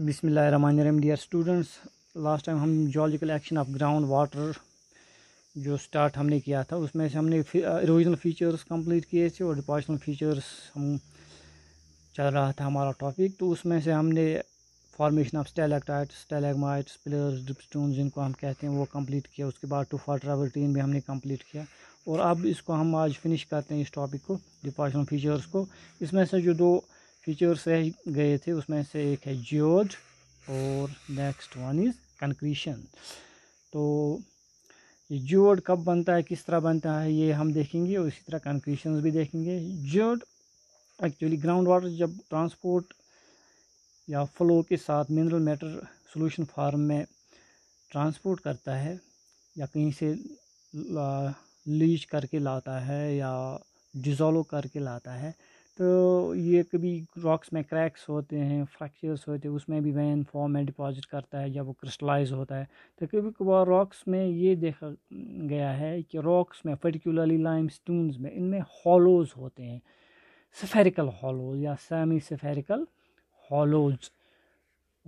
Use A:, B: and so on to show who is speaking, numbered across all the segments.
A: बिसमीम dear students last time हम geological action of ground water जो स्टार्ट हमने किया था उसमें से हमने इरोजनल फीचर्स कंप्लीट किए थे और डिपार्शनल फीचर्स हम चल रहा था हमारा टॉपिक तो उसमें से हमने formation of stalactite stalagmites pillars dripstone जिनको हम कहते हैं वो कम्प्लीट किया उसके बाद टू फॉर ट्रेवल भी हमने कम्प्लीट किया और अब इसको हम आज फिनिश करते हैं इस टॉपिक को डिपार्शनल फीचर्स को इसमें से जो दो फीचर्स रह गए थे उसमें से एक है जियोड और नेक्स्ट वन इज़ कंक्रीशन तो ये जियोड कब बनता है किस तरह बनता है ये हम देखेंगे और इसी तरह कंक्रीशन भी देखेंगे जियोड एक्चुअली ग्राउंड वाटर जब ट्रांसपोर्ट या फ्लो के साथ मिनरल मैटर सोल्यूशन फार्म में ट्रांसपोर्ट करता है या कहीं से लीच करके लाता है या डिज़ोल्व करके लाता है तो ये कभी रॉक्स में क्रैक्स होते हैं फ्रैक्चर्स होते हैं उसमें भी वैन फॉर्म में डिपॉजिट करता है या वो क्रिस्टलाइज होता है तो कभी कभार रॉक्स में ये देखा गया है कि रॉक्स में पर्टिकुलरली लाइम स्टोन्स में इनमें हॉलोज होते हैं सफेरिकल हॉलोज या सेमी सफेरिकल हॉलोज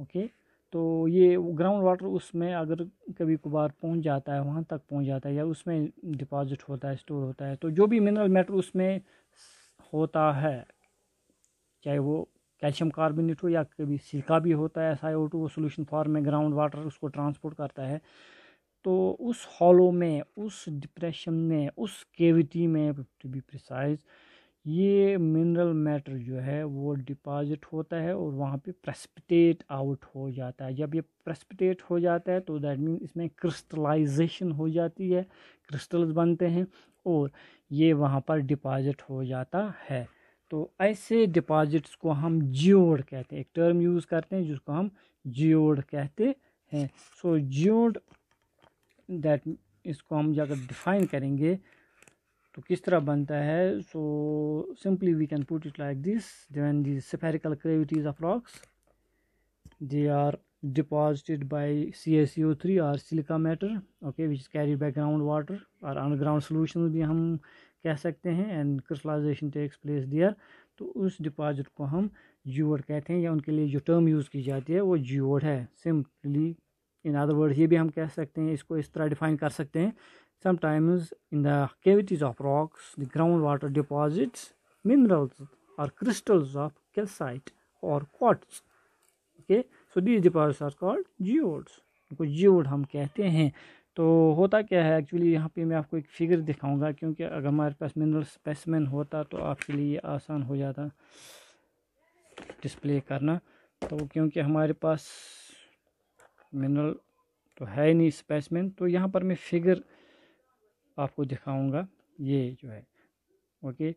A: ओके तो ये ग्राउंड वाटर उसमें अगर कभी कभार पहुंच जाता है वहाँ तक पहुंच जाता है या उसमें डिपॉजिट होता है स्टोर होता है तो जो भी मिनरल मैटर उसमें होता है चाहे वो कैल्शियम कार्बोनेट हो या कभी सिरका भी होता है एस आई ओ टू वो सोल्यूशन फॉर्म में ग्राउंड वाटर उसको ट्रांसपोर्ट करता है तो उस हॉलो में उस डिप्रेशन में उस केविटी में टू बी प्रिसाइज ये मिनरल मैटर जो है वो डिपॉजिट होता है और वहाँ पे प्रेस्पिटेट आउट हो जाता है जब ये प्रेसपिटेट हो जाता है तो दैट मीन इसमें क्रिस्टलाइजेशन हो जाती है क्रिस्टल्स बनते हैं और ये वहाँ पर डिपॉजिट हो जाता है तो ऐसे डिपॉजिट्स को हम जियोड कहते हैं एक टर्म यूज़ करते हैं जिसको हम जियोड कहते हैं सो जियोड दैट इसको हम अगर डिफाइन करेंगे तो किस तरह बनता है so simply we can put it like this then the spherical cavities of rocks they are deposited by CSO3 e or silica matter okay which is carried by groundwater or underground solutions भी हम कह सकते हैं and crystallization takes place there तो उस deposit को हम geode कहते हैं या उनके लिए जो टर्म यूज़ की जाती है वो जियोड है सिंपली इन अदर वर्ड ये भी हम कह सकते हैं इसको इस तरह डिफाइन कर सकते हैं sometimes in the cavities of rocks the ground water deposits minerals और क्रिस्टल्स ऑफ कैल्साइट और quartz okay okay? So these deposits are called geodes उनको जियोड हम कहते हैं तो होता क्या है एक्चुअली यहाँ पे मैं आपको एक फिगर दिखाऊंगा क्योंकि अगर हमारे पास मिनरल स्पेसमैन होता तो आपके लिए आसान हो जाता डिस्प्ले करना तो क्योंकि हमारे पास मिनरल तो है नहीं स्पेसमैन तो यहाँ पर मैं फिगर आपको दिखाऊंगा ये जो है ओके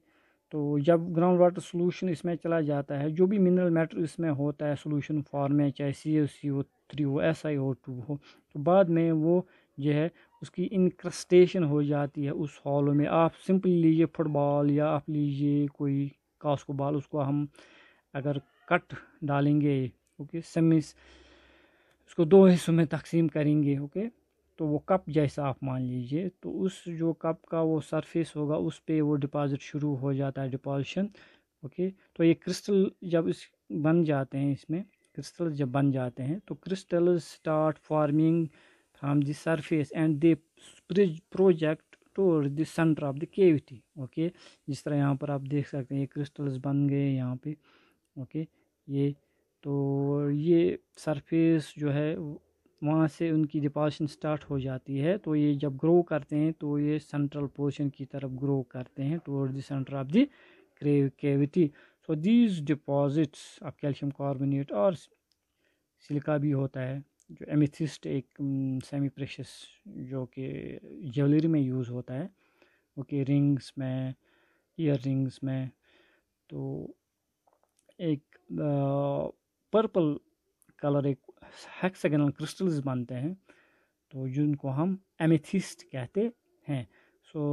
A: तो जब ग्राउंड वाटर सोलूशन इसमें चला जाता है जो भी मिनरल मैटर इसमें होता है सोलूशन फॉर्म में चाहे C O C O three हो एस आई ओ टू हो तो बाद में वो जो है उसकी इंक्रस्टेशन हो जाती है उस हॉलो में आप सिंपली लीजिए फुटबॉल या आप लीजिए कोई कास्को बॉल उसको हम अगर कट डालेंगे ओके सेमिस उसको दो हिस्सों में तकसीम करेंगे ओके तो वो कप जैसा आप मान लीजिए तो उस जो कप का वो सरफेस होगा उस पे वो डिपॉजिट शुरू हो जाता है डिपॉजिशन ओके तो ये क्रिस्टल जब इस बन जाते हैं इसमें क्रिस्टल जब बन जाते हैं तो crystal start forming from the surface and they project toward the centre of the cavity okay जिस तरह यहाँ पर आप देख सकते हैं ये क्रिस्टल्स बन गए यहाँ पे ओके ये तो ये सरफेस जो है वहाँ से उनकी डिपॉशन स्टार्ट हो जाती है तो ये जब ग्रो करते हैं तो ये सेंट्रल पोर्शन की तरफ ग्रो करते हैं toward the centre of the cavity so these deposits of calcium carbonate और सिलिका भी होता है जो एमिथिस्ट एक सेमी प्रेशस जो कि ज्वेलरी में यूज़ होता है ओके रिंग्स में ईयर रिंग्स में तो एक पर्पल कलर एक हेक्सागनल क्रिस्टल्स बनते हैं तो जिनको हम एमिथिस्ट कहते हैं सो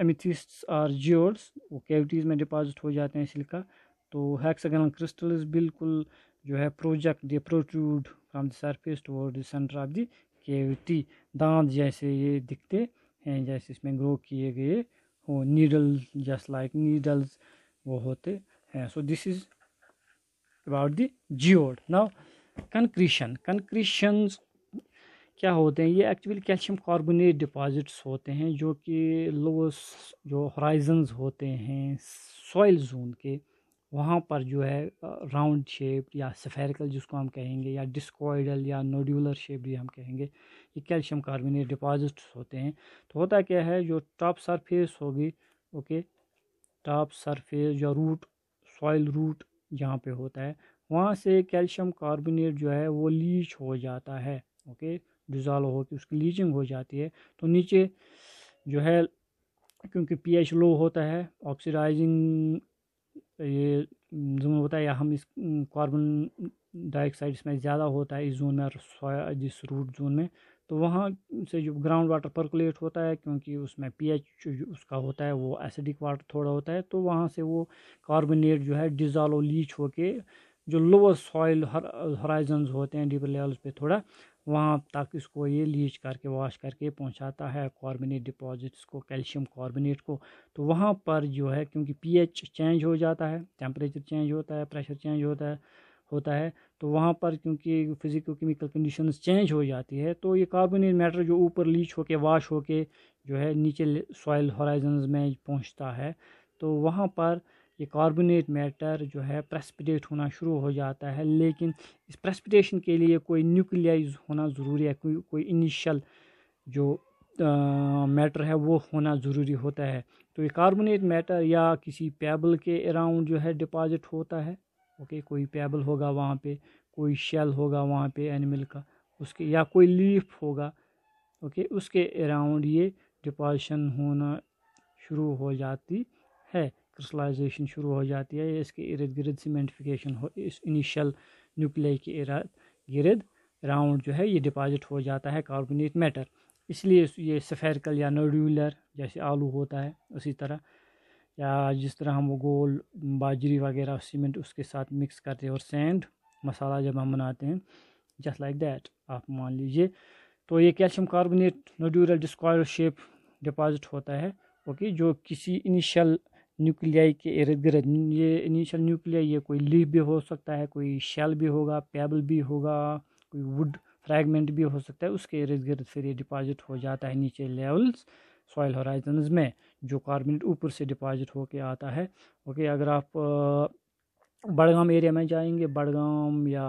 A: एमिथिस्ट आर जियोड्स वो कैविटीज़ में डिपॉजिट हो जाते हैं सिल्का तो हेक्सागनल क्रिस्टल्स बिल्कुल जो है project they protrude from the surface toward the centre of the cavity दांत जैसे ये दिखते हैं जैसे इसमें ग्रो किए गए हो नीडल जस्ट लाइक नीडल्स वो होते हैं so this is about the geode now concretion concretion क्या होते हैं ये एक्चुअली कैल्शियम कार्बोनेट डिपॉजिट्स होते हैं जो कि लो जो हॉराइजन्स होते हैं सॉइल जोन के वहाँ पर जो है राउंड शेप या सफेरिकल जिसको हम कहेंगे या डिस्कोइडल या नोड्यूलर शेप भी हम कहेंगे ये कैल्शियम कार्बोनेट डिपॉजिट्स होते हैं तो होता क्या है जो टॉप सरफेस होगी ओके टॉप सरफेस या रूट सॉइल रूट जहाँ पे होता है वहाँ से कैल्शियम कार्बोनेट जो है वो लीच हो जाता है ओके डिज़ॉल्व होकर उसकी लीचिंग हो जाती है तो नीचे जो है क्योंकि पीएच लो होता है ऑक्सीडाइजिंग ये जोन होता है या हम इस कार्बन डाइऑक्साइड इसमें ज़्यादा होता है इस जोन में जिस रूट जोन में तो वहाँ से जो ग्राउंड वाटर परकुलेट होता है क्योंकि उसमें पीएच उसका होता है वो एसिडिक वाटर थोड़ा होता है तो वहाँ से वो कार्बोनेट जो है डिज़ोल्व लीच होके जो लोअर सॉइल हराइजन्स होते हैं डीपर लेवल्स पे थोड़ा वहाँ तक इसको ये लीच करके वॉश करके पहुँचाता है कार्बोनेट डिपॉजिट्स को कैल्शियम कार्बोनेट को तो वहाँ पर जो है क्योंकि पीएच चेंज हो जाता है टेम्परेचर चेंज होता है प्रेशर चेंज होता है होता है तो वहाँ पर क्योंकि फिजिको केमिकल कंडीशन चेंज हो जाती है तो ये कार्बोनेट मैटर जो ऊपर लीच होके वॉश होके जो है नीचे सॉइल हॉराइजन में पहुँचता है तो वहाँ पर ये कार्बोनेट मैटर जो है प्रेसपिटेट होना शुरू हो जाता है लेकिन इस प्रेसपिटेशन के लिए कोई न्यूक्लियाइज होना ज़रूरी है कोई कोई इनिशियल जो मैटर है वो होना ज़रूरी होता है तो ये कार्बोनेट मैटर या किसी पेबल के अराउंड जो है डिपॉजिट होता है ओके कोई पेबल होगा वहाँ पे कोई शेल होगा वहाँ पे एनिमल का उसके या कोई लीफ होगा ओके उसके अराउंड ये डिपॉजिशन होना शुरू हो जाती है क्रिस्टलाइजेशन शुरू हो जाती है इसके इर्द गिर्द सीमेंटिफिकेशन हो इस इनिशियल न्यूक्लियाई के इर्द गिर्द राउंड जो है ये डिपॉजिट हो जाता है कार्बोनेट मैटर इसलिए ये सफेरिकल या नोड्यूलर जैसे आलू होता है उसी तरह या जिस तरह हम वो गोल बाजरी वगैरह सीमेंट उसके साथ मिक्स करते हैं और सेंड मसाला जब हम बनाते हैं जस्ट लाइक दैट आप मान लीजिए तो ये calcium carbonate nodular discoidal shape deposit होता है ओके जो किसी इनिशियल न्यूक्लियाई के इर्द गिर्द ये इनिशियल न्यूक्लियाई ये कोई लीफ भी हो सकता है कोई शेल भी होगा पेबल भी होगा कोई वुड फ्रैगमेंट भी हो सकता है उसके इर्द गिर्द फिर ये डिपॉजिट हो जाता है नीचे लेवल्स सॉइल होराइजन्स में जो कार्बोनेट ऊपर से डिपॉजिट होके आता है ओके अगर आप बड़गाम एरिया में जाएंगे बड़गाम या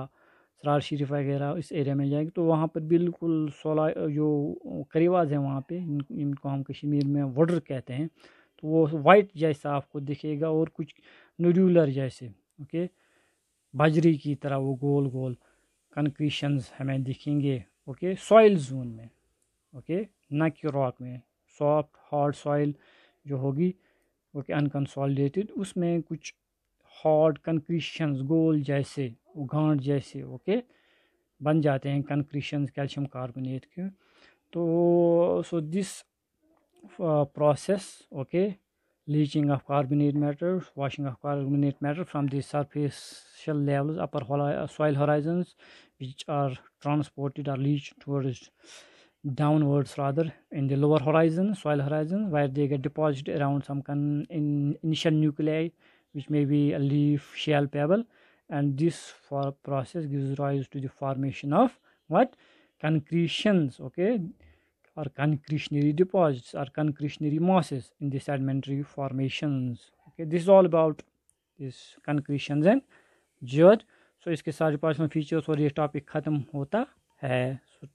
A: सरार शरीफ वगैरह इस एरिया में जाएंगे तो वहाँ पर बिल्कुल सोला जो करीवाज हैं वहाँ पे इनको हम कश्मीर में वर्डर कहते हैं तो वो वाइट जैसा आपको दिखेगा और कुछ नूडुलर जैसे ओके बजरी की तरह वो गोल गोल कंक्रीशंस हमें दिखेंगे ओके सॉइल जोन में ओके ना कि रॉक में सॉफ्ट हार्ड सॉइल जो होगी ओके अनकंसोलिडेटेड उसमें कुछ हार्ड कंक्रीशन गोल जैसे गांठ जैसे ओके बन जाते हैं कंक्रीशन कैल्शियम कार्बोनेट के तो so this Uh, process okay leaching of carbonate matter washing of carbonate matter from the surfacial levels upper uh, soil horizons which are transported or leached towards downwards rather in the lower horizon soil horizon where they get deposited around some kind in initial nuclei which may be a leaf shell pebble and this for process gives rise to the formation of what concretions okay or concretionary deposits or concretionary masses in the sedimentary formations okay this is all about this concretions and जर्ज सो इसके सारे personal features और ये topic ख़त्म होता है